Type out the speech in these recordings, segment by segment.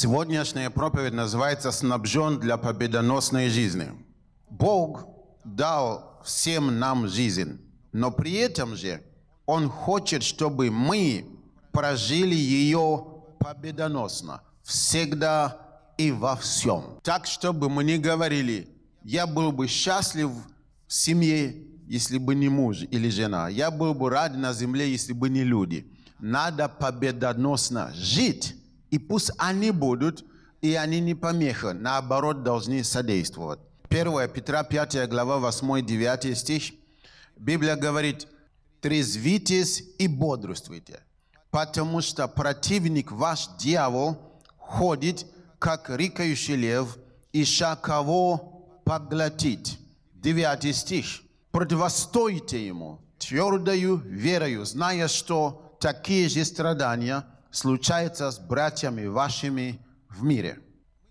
Сегодняшняя проповедь называется «Снабжен для победоносной жизни». Бог дал всем нам жизнь, но при этом же Он хочет, чтобы мы прожили ее победоносно, всегда и во всем. Так, чтобы мы не говорили, я был бы счастлив в семье, если бы не муж или жена. Я был бы рад на земле, если бы не люди. Надо победоносно жить. И пусть они будут, и они не помеха, наоборот, должны содействовать. 1 Петра 5 глава 8-9 стих. Библия говорит, «Трезвитесь и бодрствуйте, потому что противник ваш, дьявол, ходит, как рикающий лев, ища кого поглотить». 9 стих. «Противостойте ему твердою верою, зная, что такие же страдания – случается с братьями вашими в мире.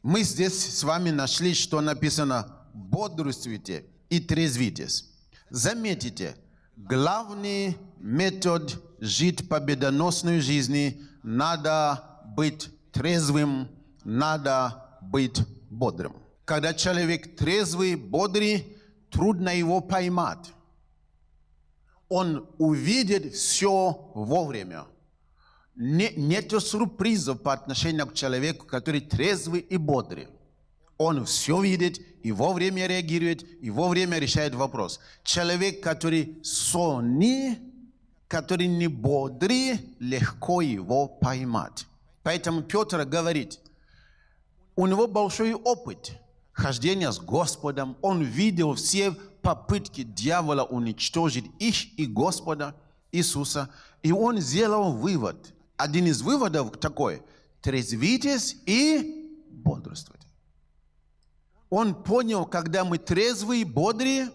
Мы здесь с вами нашли, что написано «бодрствуйте и трезвитесь». Заметите, главный метод жить победоносной жизни – надо быть трезвым, надо быть бодрым. Когда человек трезвый, бодрый, трудно его поймать. Он увидит все вовремя – нет сюрпризов по отношению к человеку, который трезвый и бодрый. Он все видит и вовремя реагирует, и вовремя решает вопрос. Человек, который сонный, который не бодрый, легко его поймать. Поэтому Петр говорит, у него большой опыт хождения с Господом. Он видел все попытки дьявола уничтожить их и Господа Иисуса. И он сделал вывод – один из выводов такой. Трезвитесь и бодрствуйте. Он понял, когда мы трезвые, бодрые,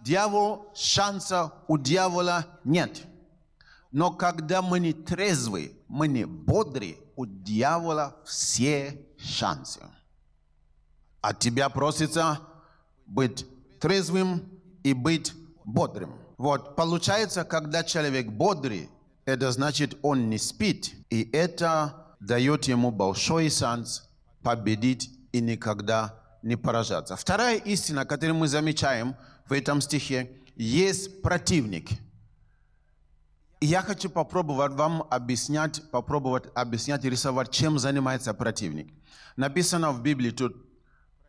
дьявол, шанса у дьявола нет. Но когда мы не трезвые, мы не бодрые, у дьявола все шансы. От а тебя просится быть трезвым и быть бодрым. Вот, получается, когда человек бодрый, это значит, он не спит. И это дает ему большой шанс победить и никогда не поражаться. Вторая истина, которую мы замечаем в этом стихе, есть противник. И я хочу попробовать вам объяснять, попробовать объяснять, рисовать, чем занимается противник. Написано в Библии тут,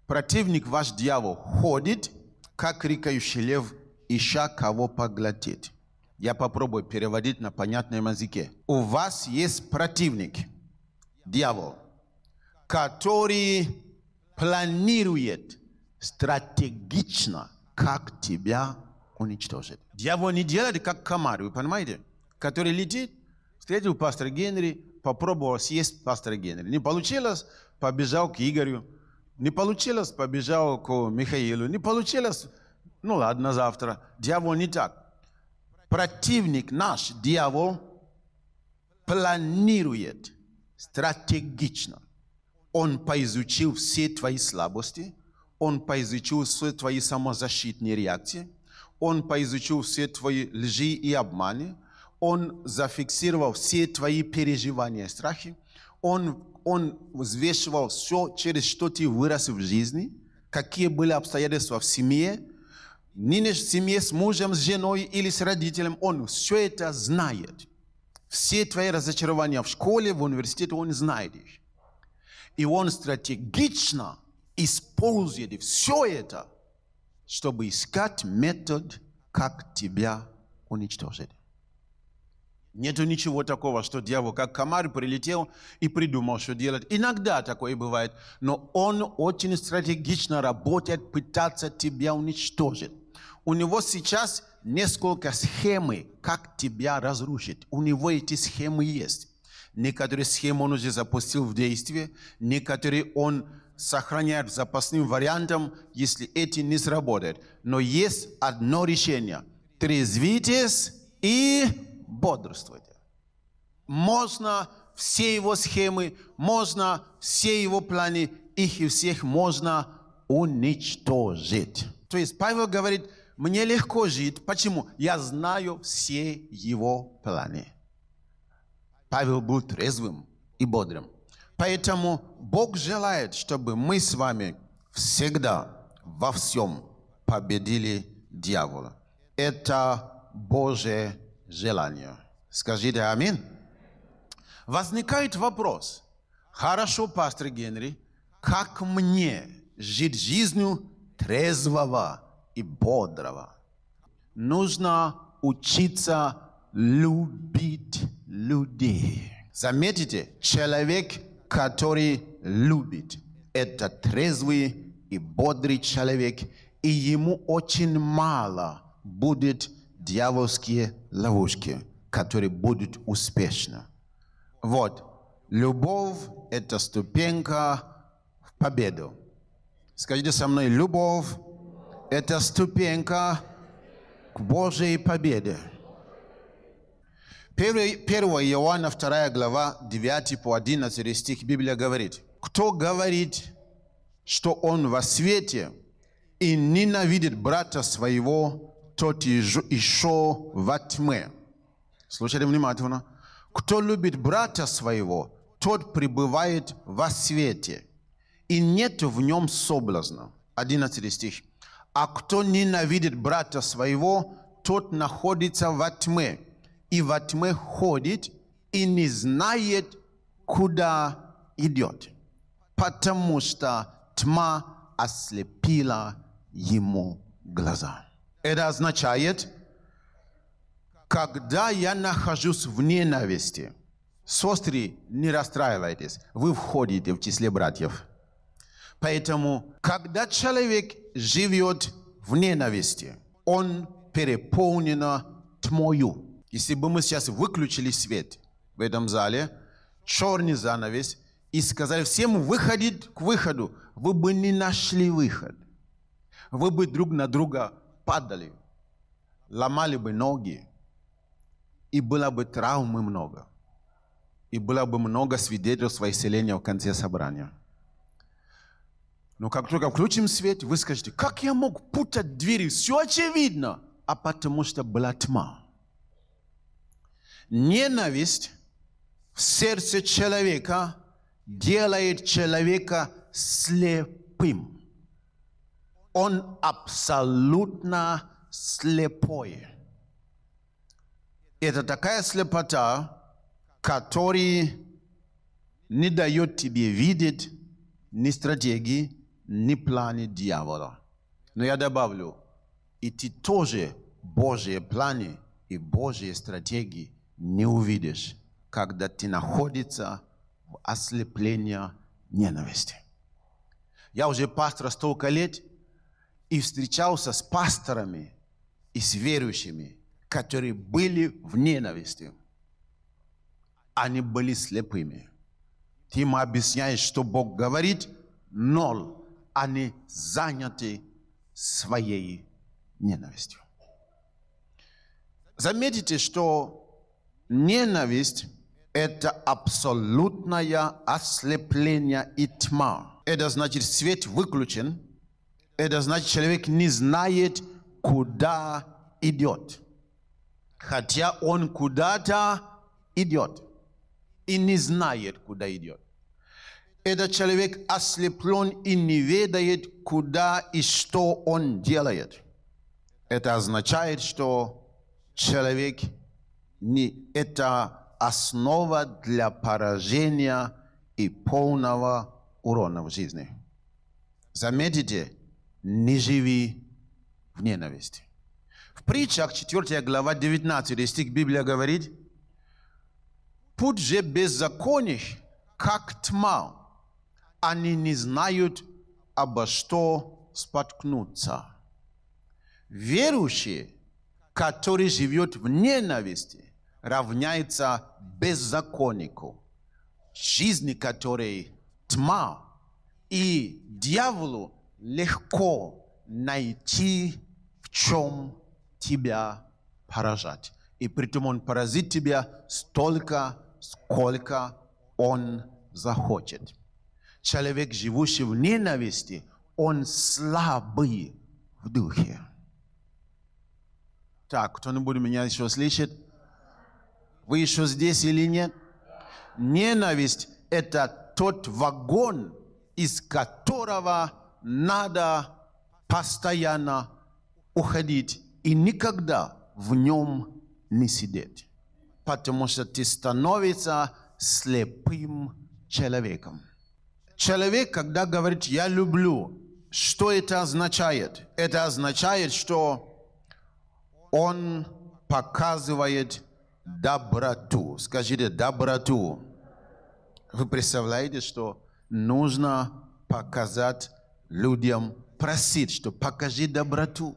противник ваш дьявол ходит, как рикающий лев, ища кого поглотить. Я попробую переводить на понятном языке. У вас есть противник, дьявол, который планирует стратегично, как тебя уничтожить. Дьявол не делает, как комар, вы понимаете? Который летит, встретил пастора Генри, попробовал съесть пастора Генри. Не получилось, побежал к Игорю. Не получилось, побежал к Михаилу. Не получилось, ну ладно, завтра. Дьявол не так противник наш, дьявол, планирует стратегично. Он поизучил все твои слабости, он поизучил все твои самозащитные реакции, он поизучил все твои лжи и обманы, он зафиксировал все твои переживания и страхи, он, он взвешивал все, через что ты вырос в жизни, какие были обстоятельства в семье, ни в семье с мужем, с женой или с родителем, он все это знает. Все твои разочарования в школе, в университете он знает И он стратегично использует все это, чтобы искать метод, как тебя уничтожить. Нету ничего такого, что дьявол как комар прилетел и придумал, что делать. Иногда такое бывает, но он очень стратегично работает, пытаться тебя уничтожить у него сейчас несколько схемы, как тебя разрушить. У него эти схемы есть. Некоторые схемы он уже запустил в действие, некоторые он сохраняет запасным вариантом, если эти не сработают. Но есть одно решение. Трезвитесь и бодрствуйте. Можно все его схемы, можно все его планы, их и всех можно уничтожить. То есть Павел говорит – мне легко жить. Почему? Я знаю все его планы. Павел был трезвым и бодрым. Поэтому Бог желает, чтобы мы с вами всегда во всем победили дьявола. Это Божье желание. Скажите Амин. Возникает вопрос. Хорошо, пастор Генри, как мне жить жизнью трезвого и бодрого. Нужно учиться любить людей. Заметите, человек, который любит, это трезвый и бодрый человек, и ему очень мало будет дьявольские ловушки, которые будут успешны. Вот, любовь – это ступенька в победу. Скажите со мной, любовь это ступенька к Божьей победе. 1 Иоанна 2 глава 9 по 11 стих Библия говорит, кто говорит, что он во свете и ненавидит брата своего, тот еще во тьме. Слушайте внимательно. Кто любит брата своего, тот пребывает во свете, и нет в нем соблазна. 11 стих. А кто ненавидит брата своего, тот находится во тьме, и во тьме ходит, и не знает, куда идет, потому что тьма ослепила ему глаза. Это означает, когда я нахожусь в ненависти, сестры, не расстраивайтесь, вы входите в числе братьев – Поэтому, когда человек живет в ненависти, он переполнен тьмою. Если бы мы сейчас выключили свет в этом зале, черный занавес, и сказали всем выходить к выходу, вы бы не нашли выход. Вы бы друг на друга падали, ломали бы ноги, и было бы травмы много. И было бы много свидетельств о исцелении в конце собрания. Но как только включим свет, вы скажете, как я мог путать двери? Все очевидно. А потому что была тьма. Ненависть в сердце человека делает человека слепым. Он абсолютно слепой. Это такая слепота, которая не дает тебе видеть ни стратегии, ни планы дьявола. Но я добавлю, и ты тоже Божьи планы и Божьи стратегии не увидишь, когда ты находишься в ослеплении ненависти. Я уже пастор столько лет и встречался с пасторами и с верующими, которые были в ненависти. Они были слепыми. Ты им объясняешь, что Бог говорит, ноль они заняты своей ненавистью. Заметите, что ненависть – это абсолютное ослепление и тьма. Это значит, свет выключен. Это значит, человек не знает, куда идет. Хотя он куда-то идет и не знает, куда идет этот человек ослеплен и не ведает, куда и что он делает. Это означает, что человек не это основа для поражения и полного урона в жизни. Заметите, не живи в ненависти. В притчах 4 глава 19 стих Библия говорит, «Путь же беззаконных, как тьма, они не знают, обо что споткнуться. Верующий, который живет в ненависти, равняется беззаконнику, жизни которой тьма, и дьяволу легко найти, в чем тебя поражать. И притом он поразит тебя столько, сколько он захочет человек, живущий в ненависти, он слабый в духе. Так, кто-нибудь меня еще слышит? Вы еще здесь или нет? Ненависть – это тот вагон, из которого надо постоянно уходить и никогда в нем не сидеть, потому что ты становишься слепым человеком. Человек, когда говорит «я люблю», что это означает? Это означает, что он показывает доброту. Скажите «доброту». Вы представляете, что нужно показать людям, просить, что покажи доброту.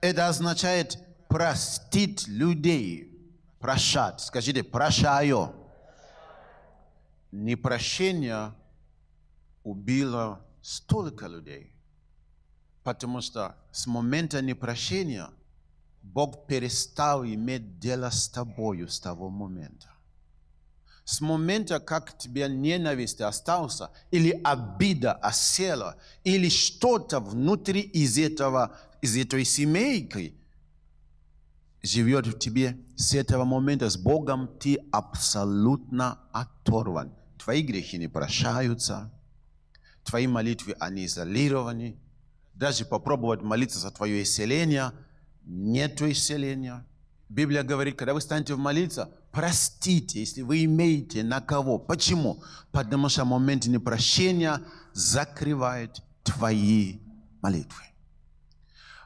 Это означает простить людей, прощать. Скажите, прощаю. Непрощение убила столько людей, потому что с момента непрощения Бог перестал иметь дело с тобою с того момента. С момента, как тебе ненависть остался, или обида осела, или что-то внутри из, этого, из этой семейки живет в тебе, с этого момента с Богом ты абсолютно оторван. Твои грехи не прощаются, твои молитвы, они изолированы. Даже попробовать молиться за твое исцеление, нет исцеления. Библия говорит, когда вы станете молиться, простите, если вы имеете на кого. Почему? Потому что момент непрощения закрывает твои молитвы.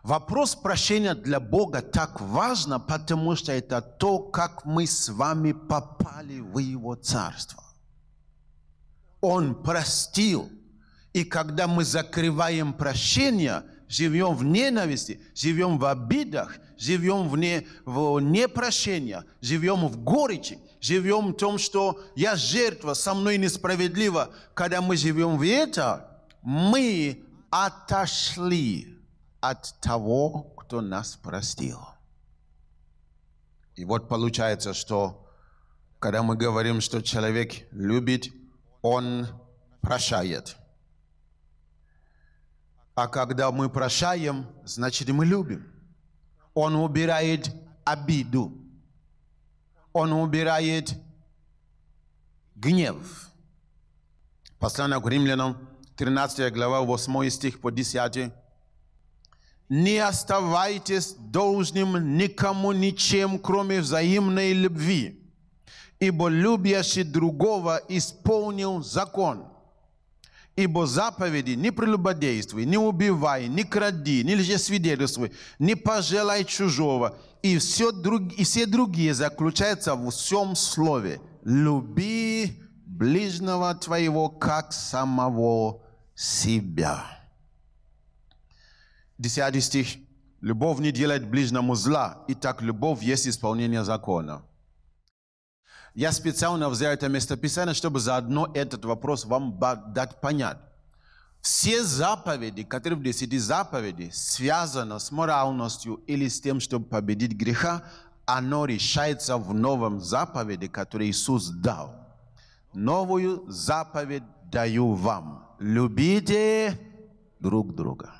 Вопрос прощения для Бога так важен, потому что это то, как мы с вами попали в Его Царство. Он простил и когда мы закрываем прощение, живем в ненависти, живем в обидах, живем в, не, в непрощении, живем в горечи, живем в том, что я жертва, со мной несправедливо. Когда мы живем в это, мы отошли от того, кто нас простил. И вот получается, что когда мы говорим, что человек любит, он прощает – а когда мы прощаем, значит мы любим. Он убирает обиду. Он убирает гнев. Послание к римлянам, 13 глава, 8 стих по 10. Не оставайтесь должным никому ничем, кроме взаимной любви, ибо любящий другого исполнил закон – Ибо заповеди «не прелюбодействуй, не убивай, не кради, не лжесвидетельствуй, не пожелай чужого» и все, друг, и все другие заключаются в всем слове «люби ближнего твоего, как самого себя». Десятый стих. «Любовь не делает ближнему зла, и так любовь есть исполнение закона». Я специально взял это местописание, чтобы заодно этот вопрос вам дать понять. Все заповеди, которые в десяти заповеди, связаны с моральностью или с тем, чтобы победить греха, оно решается в новом заповеди, который Иисус дал. Новую заповедь даю вам. Любите друг друга.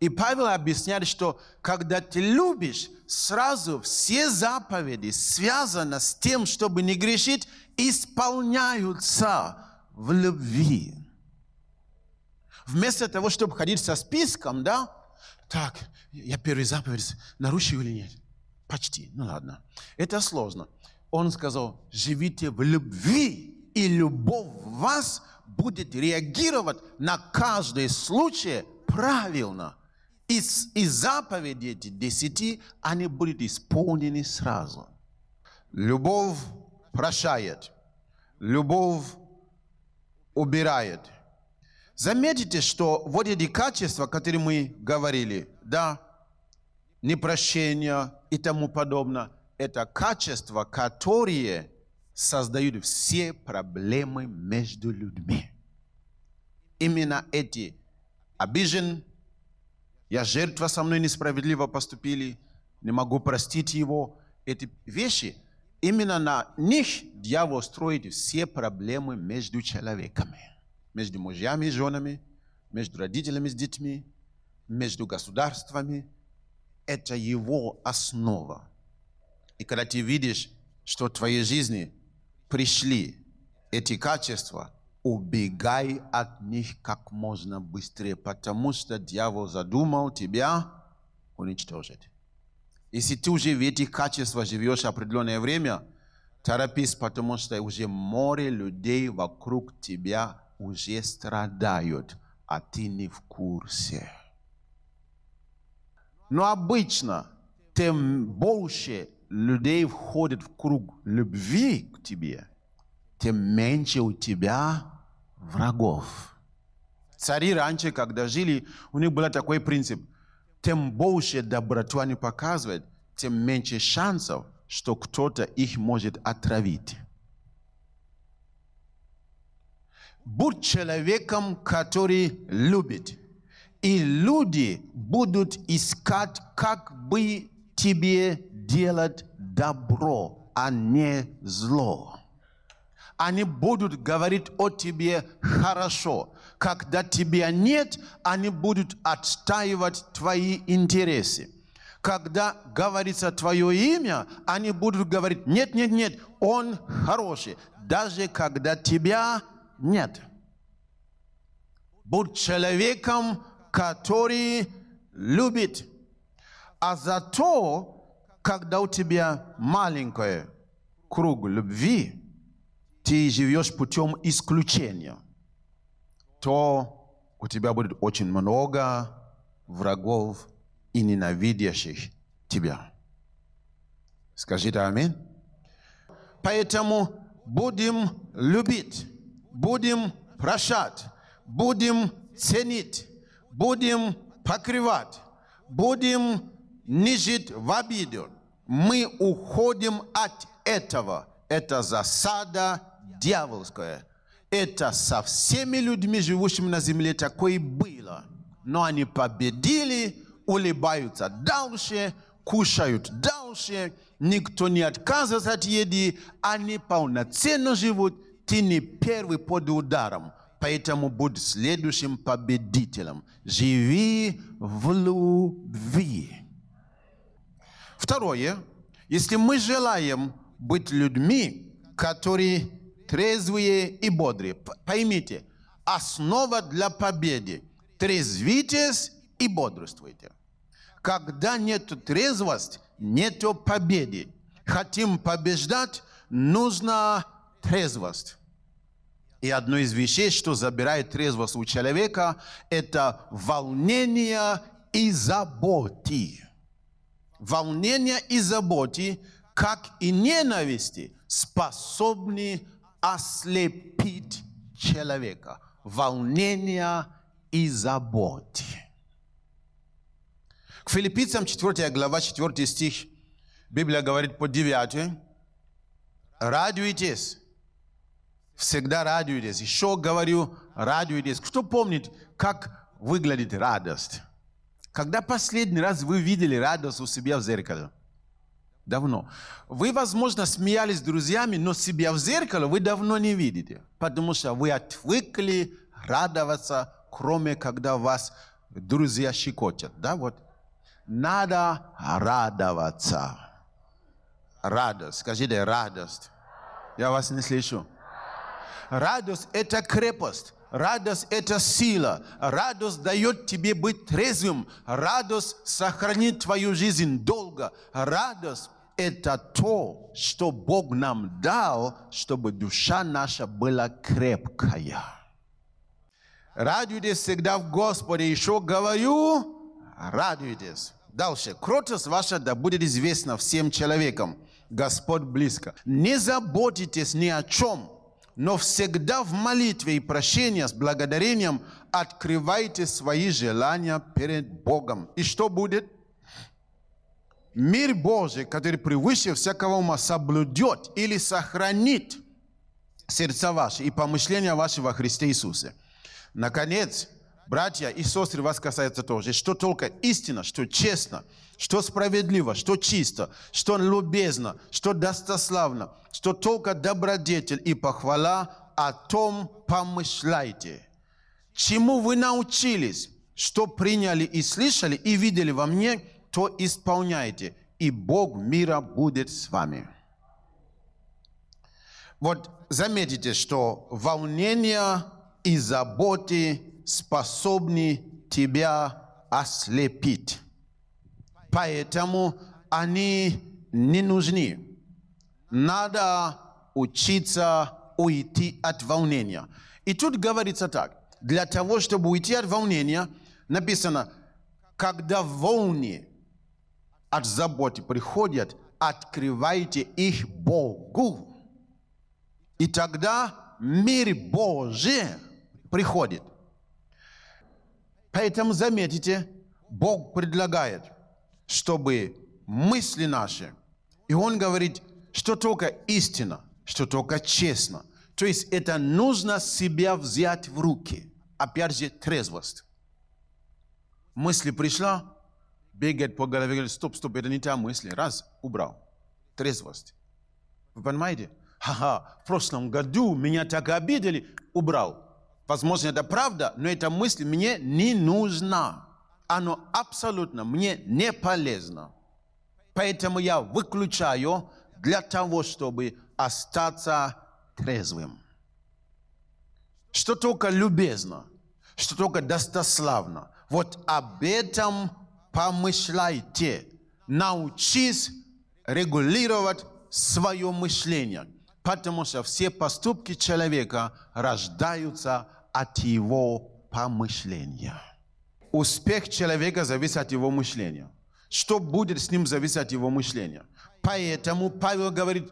И Павел объясняет, что когда ты любишь, сразу все заповеди связанные с тем, чтобы не грешить, исполняются в любви. Вместо того, чтобы ходить со списком, да, так, я первый заповедь нарушил или нет? Почти, ну ладно. Это сложно. Он сказал, живите в любви, и любовь в вас будет реагировать на каждый случай правильно, из, из заповеди эти десяти, они будут исполнены сразу. Любовь прощает, любовь убирает. Заметите, что вот эти качества, которые мы говорили, да, непрощение и тому подобное, это качества, которые создают все проблемы между людьми. Именно эти обижен, я жертва, со мной несправедливо поступили, не могу простить его. Эти вещи, именно на них дьявол строит все проблемы между человеками. Между мужьями и женами, между родителями с детьми, между государствами. Это его основа. И когда ты видишь, что в твоей жизни пришли эти качества – убегай от них как можно быстрее, потому что дьявол задумал тебя уничтожить. Если ты уже в этих качествах живешь определенное время, торопись, потому что уже море людей вокруг тебя уже страдают, а ты не в курсе. Но обычно тем больше людей входит в круг любви к тебе, тем меньше у тебя врагов. Цари раньше, когда жили, у них был такой принцип. Тем больше доброту они показывают, тем меньше шансов, что кто-то их может отравить. Будь человеком, который любит. И люди будут искать, как бы тебе делать добро, а не зло они будут говорить о тебе хорошо. Когда тебя нет, они будут отстаивать твои интересы. Когда говорится твое имя, они будут говорить, нет, нет, нет, он хороший, даже когда тебя нет. Будь человеком, который любит. А зато, когда у тебя маленький круг любви, ты живешь путем исключения, то у тебя будет очень много врагов и ненавидящих тебя. Скажите аминь. Поэтому будем любить, будем прощать, будем ценить, будем покрывать, будем не в обиде. Мы уходим от этого. Это засада, дьявольское. Это со всеми людьми, живущими на земле, такое было. Но они победили, улыбаются дальше, кушают дальше, никто не отказывается от еды, они полноценно живут, ты не первый под ударом, поэтому будь следующим победителем. Живи в любви. Второе, если мы желаем быть людьми, которые трезвые и бодрые. Поймите, основа для победы – трезвитесь и бодрствуйте. Когда нет трезвости, нет победы. Хотим побеждать, нужна трезвость. И одно из вещей, что забирает трезвость у человека, это волнение и заботы. Волнение и заботы, как и ненависти, способны ослепить человека. Волнение и заботы. К филиппийцам 4 глава 4 стих Библия говорит по 9. Радуйтесь. Всегда радуйтесь. Еще говорю, радуйтесь. Кто помнит, как выглядит радость? Когда последний раз вы видели радость у себя в зеркале? Давно. Вы, возможно, смеялись с друзьями, но себя в зеркало вы давно не видите, потому что вы отвыкли радоваться, кроме когда вас друзья щекотят. Да, вот. Надо радоваться. Радость. Скажите, радость. Я вас не слышу. Радость – это крепость. Радость – это сила. Радость дает тебе быть трезвым. Радость сохранит твою жизнь долго. Радость это то, что Бог нам дал, чтобы душа наша была крепкая. Радуйтесь всегда в Господе. Еще говорю, радуйтесь. Дальше. Кротость ваша да будет известна всем человекам. Господь близко. Не заботитесь ни о чем, но всегда в молитве и прощении с благодарением открывайте свои желания перед Богом. И что будет? мир Божий, который превыше всякого ума, соблюдет или сохранит сердца ваши и помышления ваши во Христе Иисусе. Наконец, братья и сестры, вас касается тоже, что только истина, что честно, что справедливо, что чисто, что любезно, что достославно, что только добродетель и похвала, о том помышляйте. Чему вы научились, что приняли и слышали, и видели во мне – то исполняйте, и Бог мира будет с вами. Вот заметите, что волнение и заботы способны тебя ослепить. Поэтому они не нужны. Надо учиться уйти от волнения. И тут говорится так. Для того, чтобы уйти от волнения, написано, когда волны от забот приходят, открывайте их Богу. И тогда мир Божий приходит. Поэтому заметите, Бог предлагает, чтобы мысли наши, и Он говорит, что только истина, что только честно. То есть это нужно себя взять в руки. Опять же, трезвость. Мысли пришла, бегает по голове, говорит, стоп, стоп, это не та мысли. Раз, убрал. Трезвость. Вы понимаете? Ха-ха, в прошлом году меня так обидели, убрал. Возможно, это правда, но эта мысль мне не нужна. Она абсолютно мне не полезна. Поэтому я выключаю для того, чтобы остаться трезвым. Что только любезно, что только достославно. Вот об этом помышляйте. Научись регулировать свое мышление, потому что все поступки человека рождаются от его помышления. Успех человека зависит от его мышления. Что будет с ним, зависит от его мышления. Поэтому Павел говорит,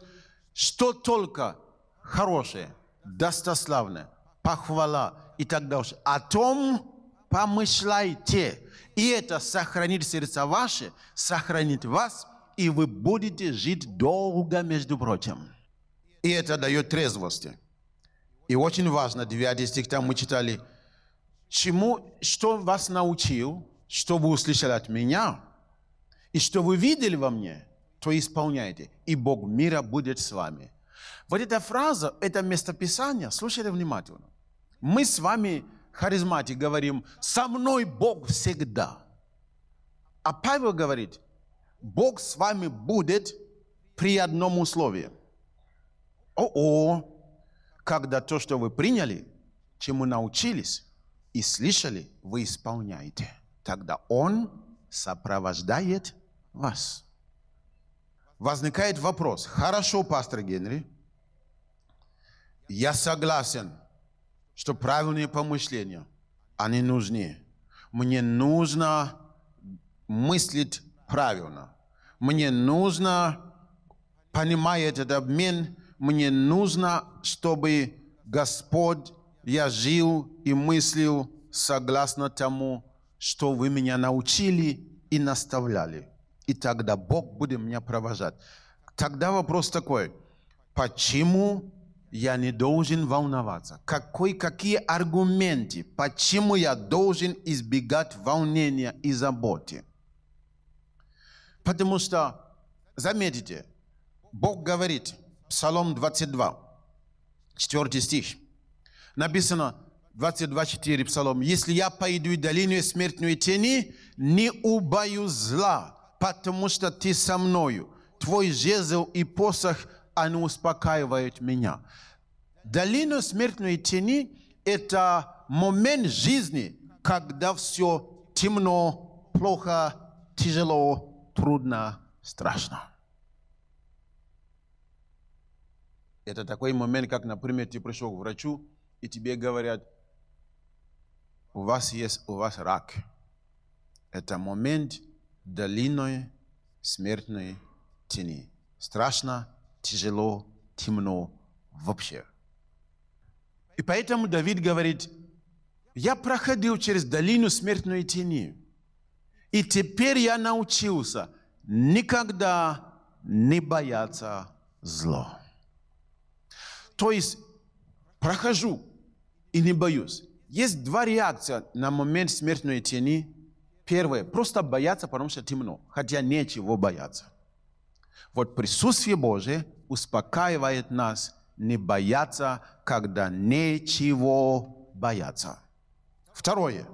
что только хорошее, достославное, похвала и так далее. О том, помышляйте, и это сохранит сердца ваши, сохранит вас, и вы будете жить долго, между прочим. И это дает трезвости. И очень важно, 9 стих, там мы читали, чему, что вас научил, что вы услышали от меня, и что вы видели во мне, то исполняйте, и Бог мира будет с вами. Вот эта фраза, это местописание, слушайте внимательно. Мы с вами харизмате говорим, со мной Бог всегда. А Павел говорит, Бог с вами будет при одном условии. О-о, когда то, что вы приняли, чему научились и слышали, вы исполняете. Тогда Он сопровождает вас. Возникает вопрос, хорошо, пастор Генри, я согласен – что правильные помышления, они нужны. Мне нужно мыслить правильно. Мне нужно понимать этот обмен. Мне нужно, чтобы Господь, я жил и мыслил согласно тому, что вы меня научили и наставляли. И тогда Бог будет меня провожать. Тогда вопрос такой, почему я не должен волноваться. Какой, какие аргументы, почему я должен избегать волнения и заботы? Потому что, заметите, Бог говорит, Псалом 22, 4 стих, написано 22.4 Псалом, «Если я пойду в долину смертную тени, не убою зла, потому что ты со мною, твой жезл и посох – они успокаивают меня. Долину смертной тени – это момент жизни, когда все темно, плохо, тяжело, трудно, страшно. Это такой момент, как, например, ты пришел к врачу, и тебе говорят, у вас есть, у вас рак. Это момент долиной смертной тени. Страшно, тяжело, темно вообще. И поэтому Давид говорит, я проходил через долину смертной тени, и теперь я научился никогда не бояться зла. То есть прохожу и не боюсь. Есть два реакции на момент смертной тени. Первое, просто бояться, потому что темно, хотя нечего бояться. Вот присутствие Божие успокаивает нас не бояться, когда нечего бояться. Второе.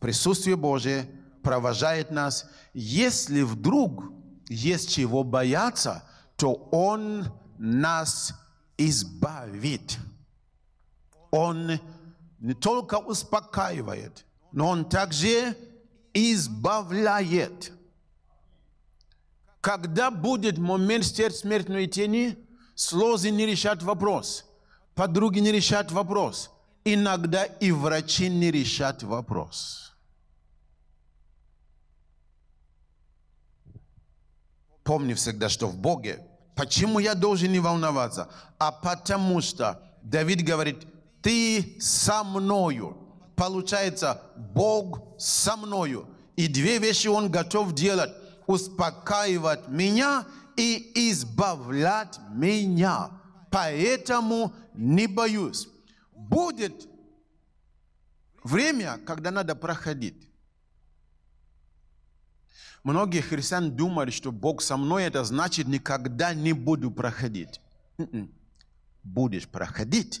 Присутствие Божие провожает нас. Если вдруг есть чего бояться, то Он нас избавит. Он не только успокаивает, но Он также избавляет. Когда будет момент стереть смертной тени, слезы не решат вопрос, подруги не решат вопрос, иногда и врачи не решат вопрос. Помни всегда, что в Боге. Почему я должен не волноваться? А потому что Давид говорит, ты со мною. Получается, Бог со мною. И две вещи он готов делать успокаивать меня и избавлять меня. Поэтому не боюсь. Будет время, когда надо проходить. Многие христиан думают, что Бог со мной, это значит, никогда не буду проходить. М-м. Будешь проходить,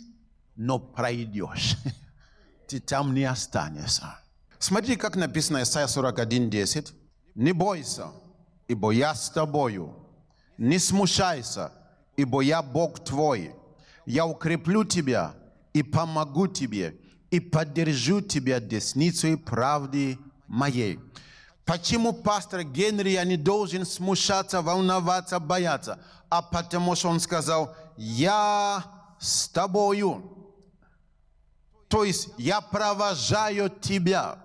но пройдешь. Ты там не останешься. Смотри, как написано Исайя 41, 10. Не бойся, ибо я с тобою. Не смущайся, ибо я Бог твой. Я укреплю тебя и помогу тебе, и поддержу тебя десницей правды моей. Почему пастор Генри я не должен смущаться, волноваться, бояться? А потому что он сказал, я с тобою. То есть я провожаю тебя.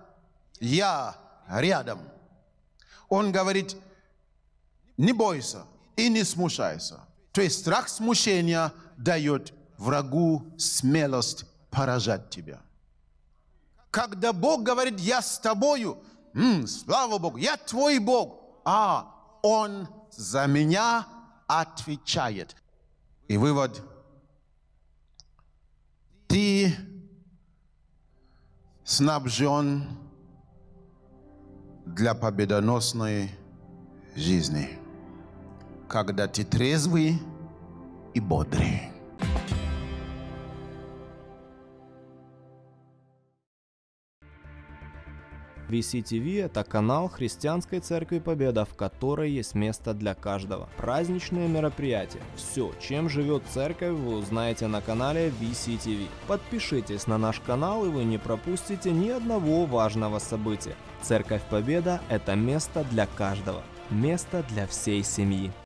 Я рядом он говорит, не бойся и не смущайся. То есть страх смущения дает врагу смелость поражать тебя. Когда Бог говорит, я с тобою, м, слава Богу, я твой Бог, а Он за меня отвечает. И вывод, ты снабжен для победоносной жизни, когда ты трезвый и бодрый. VCTV – это канал Христианской Церкви Победа, в которой есть место для каждого. Праздничные мероприятия. Все, чем живет церковь, вы узнаете на канале VCTV. Подпишитесь на наш канал, и вы не пропустите ни одного важного события. Церковь Победа – это место для каждого, место для всей семьи.